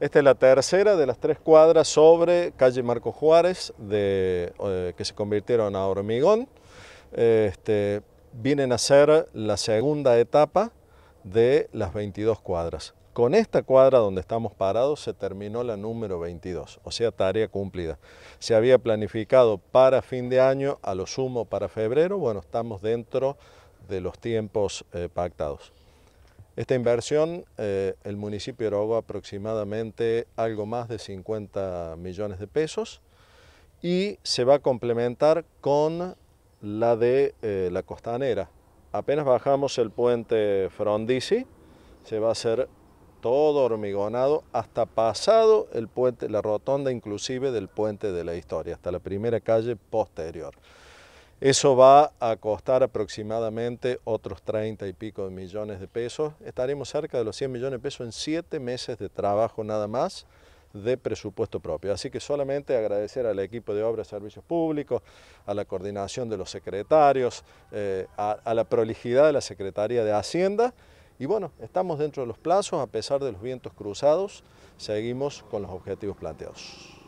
Esta es la tercera de las tres cuadras sobre calle Marco Juárez, de, eh, que se convirtieron a hormigón. Este, vienen a ser la segunda etapa de las 22 cuadras. Con esta cuadra donde estamos parados se terminó la número 22, o sea, tarea cumplida. Se había planificado para fin de año, a lo sumo para febrero, bueno, estamos dentro de los tiempos eh, pactados. Esta inversión, eh, el municipio erogó aproximadamente algo más de 50 millones de pesos y se va a complementar con la de eh, la costanera. Apenas bajamos el puente Frondizi, se va a hacer todo hormigonado hasta pasado el puente, la rotonda inclusive del puente de la historia, hasta la primera calle posterior. Eso va a costar aproximadamente otros 30 y pico de millones de pesos. Estaremos cerca de los 100 millones de pesos en 7 meses de trabajo nada más de presupuesto propio. Así que solamente agradecer al equipo de obras y servicios públicos, a la coordinación de los secretarios, eh, a, a la prolijidad de la Secretaría de Hacienda. Y bueno, estamos dentro de los plazos, a pesar de los vientos cruzados, seguimos con los objetivos planteados.